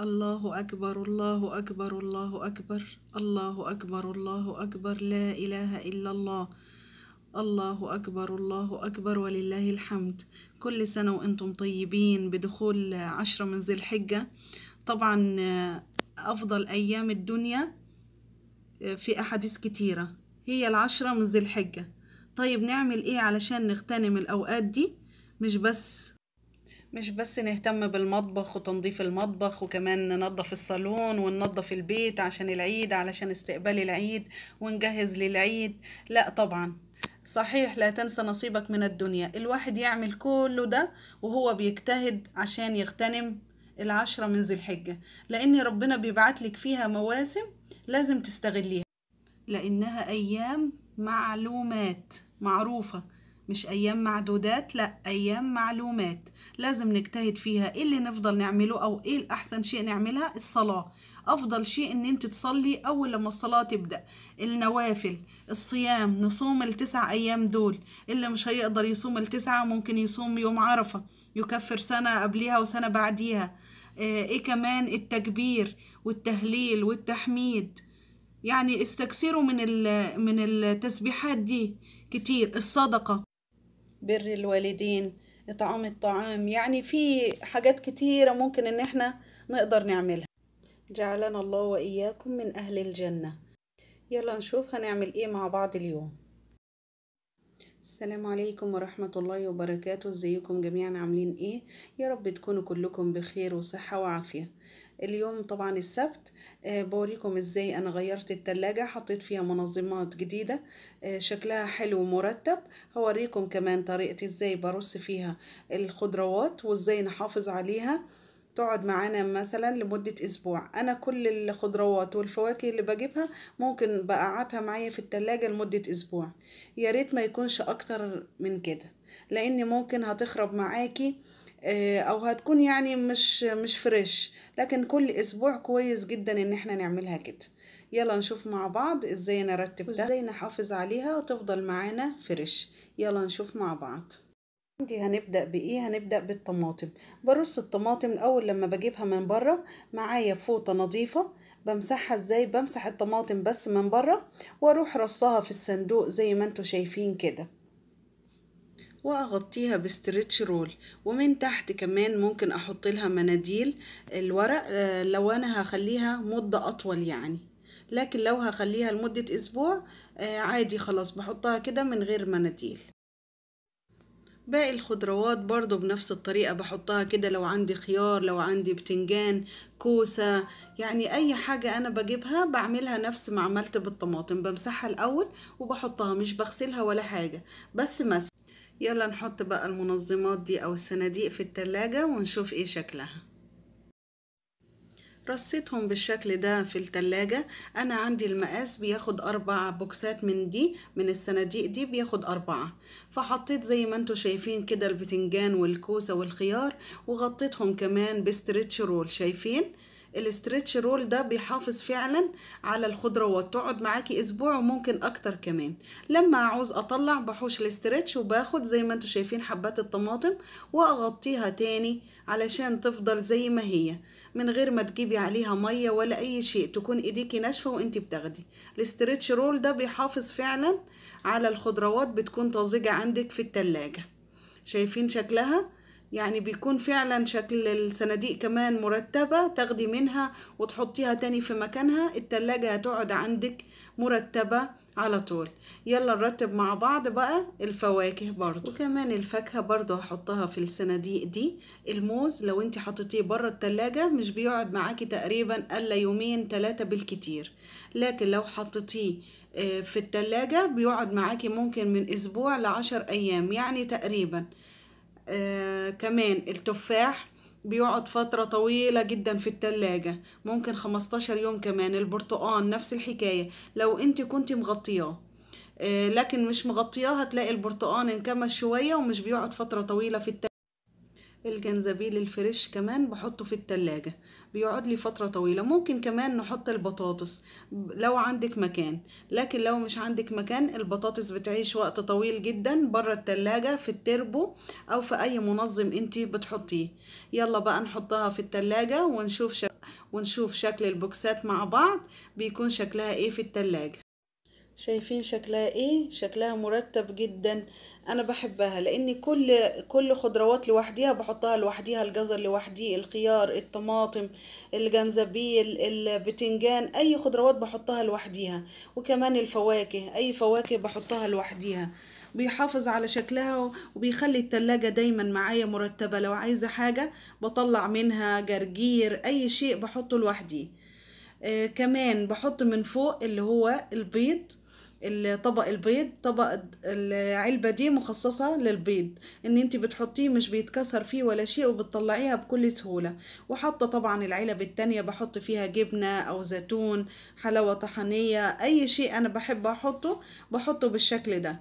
الله أكبر الله أكبر الله أكبر الله أكبر الله أكبر لا إله إلا الله الله أكبر الله أكبر ولله الحمد كل سنة وأنتم طيبين بدخول عشرة من ذي الحجة طبعا أفضل أيام الدنيا في أحاديث كتيرة هي العشرة من ذي الحجة طيب نعمل إيه علشان نغتنم الأوقات دي مش بس مش بس نهتم بالمطبخ وتنظيف المطبخ وكمان ننظف الصالون وننظف البيت عشان العيد علشان استقبال العيد ونجهز للعيد لا طبعا صحيح لا تنسى نصيبك من الدنيا الواحد يعمل كله ده وهو بيجتهد عشان يغتنم العشرة من ذي الحجة لأن ربنا بيبعت لك فيها مواسم لازم تستغليها لأنها أيام معلومات معروفة مش أيام معدودات لأ أيام معلومات لازم نجتهد فيها إيه اللي نفضل نعمله أو إيه الأحسن شيء نعملها الصلاة أفضل شيء إن أنت تصلي أول لما الصلاة تبدأ النوافل الصيام نصوم التسع أيام دول اللي مش هيقدر يصوم التسعة ممكن يصوم يوم عرفة يكفر سنة قبلها وسنة بعديها آه، إيه كمان التكبير والتهليل والتحميد يعني استكثروا من من التسبيحات دي كتير الصدقة بر الوالدين اطعام الطعام يعني في حاجات كتيرة ممكن ان احنا نقدر نعملها جعلنا الله واياكم من اهل الجنة يلا نشوف هنعمل ايه مع بعض اليوم السلام عليكم ورحمة الله وبركاته ازيكم جميعا عاملين ايه يا رب تكونوا كلكم بخير وصحة وعافية اليوم طبعا السبت آه، بوريكم ازاي انا غيرت التلاجة حطيت فيها منظمات جديدة آه، شكلها حلو ومرتب هوريكم كمان طريقة ازاي برص فيها الخضروات وازاي نحافظ عليها تقعد معانا مثلا لمدة أسبوع أنا كل الخضروات والفواكه اللي بجيبها ممكن بقعدها معايا في التلاجة لمدة أسبوع ياريت ما يكونش أكتر من كده لأن ممكن هتخرب معاكي آه، او هتكون يعني مش مش فريش لكن كل اسبوع كويس جدا ان احنا نعملها كده يلا نشوف مع بعض ازاي نرتب ده وازاي نحافظ عليها وتفضل معانا فريش يلا نشوف مع بعض دي هنبدأ بإيه؟ هنبدأ بالطماطم برص الطماطم الأول لما بجيبها من بره معايا فوطة نظيفة بمسحها ازاي؟ بمسح الطماطم بس من بره واروح رصها في الصندوق زي ما انتوا شايفين كده واغطيها بستريتش رول ومن تحت كمان ممكن احط لها مناديل الورق آه، لو انا هخليها مدة اطول يعني لكن لو هخليها لمدة اسبوع آه، عادي خلاص بحطها كده من غير مناديل باقي الخضروات برضو بنفس الطريقة بحطها كده لو عندي خيار لو عندي بتنجان كوسة يعني أي حاجة أنا بجيبها بعملها نفس ما عملت بالطماطم بمسحها الأول وبحطها مش بغسلها ولا حاجة بس مسح يلا نحط بقى المنظمات دي أو الصناديق في التلاجة ونشوف إيه شكلها رصيتهم بالشكل ده في التلاجة أنا عندي المقاس بياخد أربع بوكسات من دي من الصناديق دي بياخد أربعة فحطيت زي ما انتوا شايفين كده البتنجان والكوسة والخيار وغطيتهم كمان بستريتش رول شايفين؟ الاسترتش رول ده بيحافظ فعلا على الخضروات تقعد معاكي اسبوع وممكن اكتر كمان لما اعوز اطلع بحوش الاسترتش وباخد زي ما انتوا شايفين حبات الطماطم واغطيها تاني علشان تفضل زي ما هي من غير ما تجيبي عليها ميه ولا اي شيء تكون ايديكي ناشفه وانت بتاخدي الاسترتش رول ده بيحافظ فعلا على الخضروات بتكون طازجه عندك في التلاجة شايفين شكلها يعني بيكون فعلا شكل الصناديق كمان مرتبة تاخدي منها وتحطيها تاني في مكانها التلاجة هتقعد عندك مرتبة على طول يلا نرتب مع بعض بقى الفواكه برضو وكمان الفاكهة برضو هحطها في الصناديق دي الموز لو انت حطيتيه بره التلاجة مش بيقعد معاكي تقريبا الا يومين تلاتة بالكتير لكن لو حطيتيه آه، في التلاجة بيقعد معاكي ممكن من اسبوع لعشر ايام يعني تقريبا آه، كمان التفاح بيقعد فترة طويلة جدا في التلاجة ممكن 15 يوم كمان البرتقان نفس الحكاية لو انت كنت مغطياه آه، لكن مش مغطياه هتلاقي البرتقان انكمش شوية ومش بيقعد فترة طويلة في التلاجة الجنزبيل الفريش كمان بحطه في التلاجة بيقعد لي فترة طويلة ممكن كمان نحط البطاطس لو عندك مكان لكن لو مش عندك مكان البطاطس بتعيش وقت طويل جدا بره التلاجة في التربو او في اي منظم انت بتحطيه يلا بقى نحطها في التلاجة ونشوف شك... ونشوف شكل البوكسات مع بعض بيكون شكلها ايه في التلاجة شايفين شكلها ايه شكلها مرتب جدا انا بحبها لان كل كل خضروات لوحديها بحطها لوحديها الجزر لوحديه الخيار الطماطم الجنزبيل البتنجان اي خضروات بحطها لوحديها وكمان الفواكه اي فواكه بحطها لوحديها بيحافظ على شكلها وبيخلي التلاجة دايما معايا مرتبة لو عايزة حاجة بطلع منها جرجير اي شيء بحطه لوحديه آه كمان بحط من فوق اللي هو البيض الطبق البيض طبق العلبة دي مخصصة للبيض ان انت بتحطيه مش بيتكسر فيه ولا شيء وبتطلعيها بكل سهولة وحاطة طبعا العلب التانية بحط فيها جبنة او زيتون حلاوة طحنية اي شيء انا بحب احطه بحطه بالشكل ده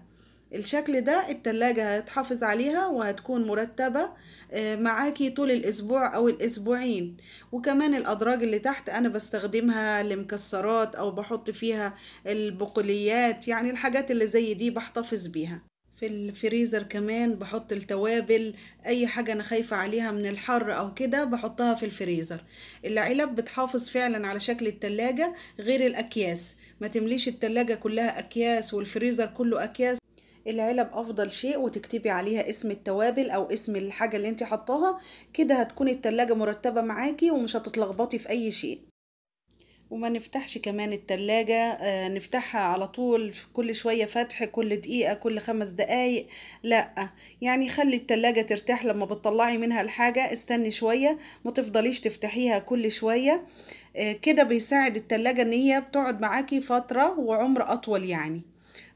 الشكل ده التلاجة هتحافظ عليها وهتكون مرتبة آه، معاكي طول الأسبوع أو الأسبوعين وكمان الأدراج اللي تحت أنا بستخدمها لمكسرات أو بحط فيها البقوليات يعني الحاجات اللي زي دي بحتفظ بيها في الفريزر كمان بحط التوابل اي حاجة انا خايفة عليها من الحر او كده بحطها في الفريزر العلب بتحافظ فعلا على شكل التلاجة غير الاكياس ما تمليش التلاجة كلها اكياس والفريزر كله اكياس العلب افضل شيء وتكتبي عليها اسم التوابل او اسم الحاجه اللي انت حطاها كده هتكون التلاجة مرتبه معاكي ومش هتتلخبطي في اي شيء وما نفتحش كمان التلاجة آه نفتحها على طول كل شوية فتح كل دقيقة كل خمس دقايق لا يعني خلي التلاجة ترتاح لما بتطلعي منها الحاجة استني شوية ما تفضليش تفتحيها كل شوية آه كده بيساعد التلاجة ان هي بتقعد معاكي فترة وعمر اطول يعني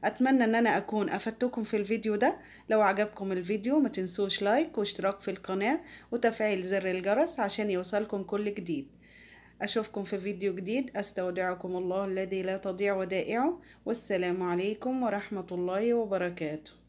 اتمنى ان انا اكون افدتكم في الفيديو ده لو عجبكم الفيديو ما تنسوش لايك واشتراك في القناة وتفعيل زر الجرس عشان يوصلكم كل جديد اشوفكم في فيديو جديد استودعكم الله الذي لا تضيع ودائعه والسلام عليكم ورحمة الله وبركاته